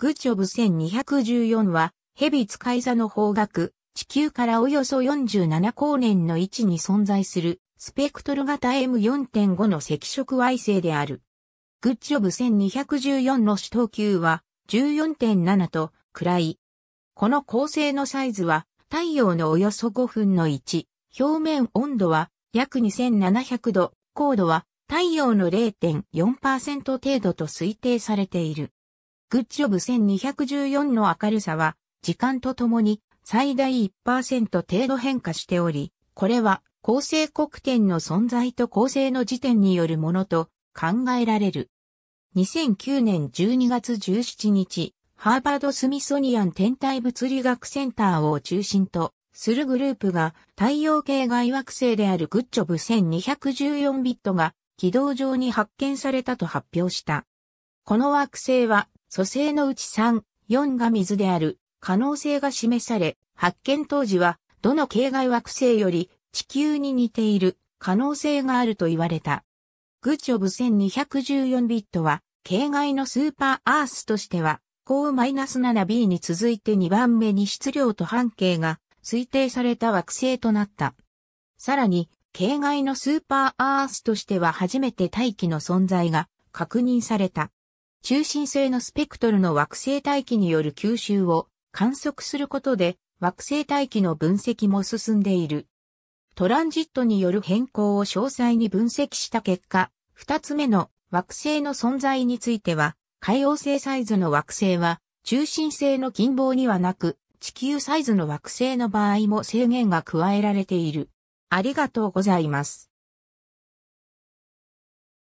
グチョブ1214は、ヘビ使い座の方角、地球からおよそ47光年の位置に存在する、スペクトル型 M4.5 の赤色矮星である。グッジョブ1214の主等級は14.7と暗い。この恒星のサイズは太陽のおよそ5分の1、表面温度は約2700度、高度は太陽の0.4%程度と推定されている。グッジョブ1214の明るさは、時間とともに最大1%程度変化しており、これは構成黒点の存在と構成の時点によるものと考えられる。2009年12月17日、ハーバード・スミソニアン天体物理学センターを中心とするグループが太陽系外惑星であるグッジョブ1214ビットが軌道上に発見されたと発表した。この惑星は蘇生のうち3、4が水である可能性が示され、発見当時は、どの系外惑星より地球に似ている可能性があると言われた。グチョブ1214ビットは、系外のスーパーアースとしては、高 -7b に続いて2番目に質量と半径が推定された惑星となった。さらに、系外のスーパーアースとしては初めて大気の存在が確認された。中心性のスペクトルの惑星大気による吸収を観測することで惑星大気の分析も進んでいる。トランジットによる変更を詳細に分析した結果、二つ目の惑星の存在については、海洋星サイズの惑星は中心性の近傍にはなく、地球サイズの惑星の場合も制限が加えられている。ありがとうございます。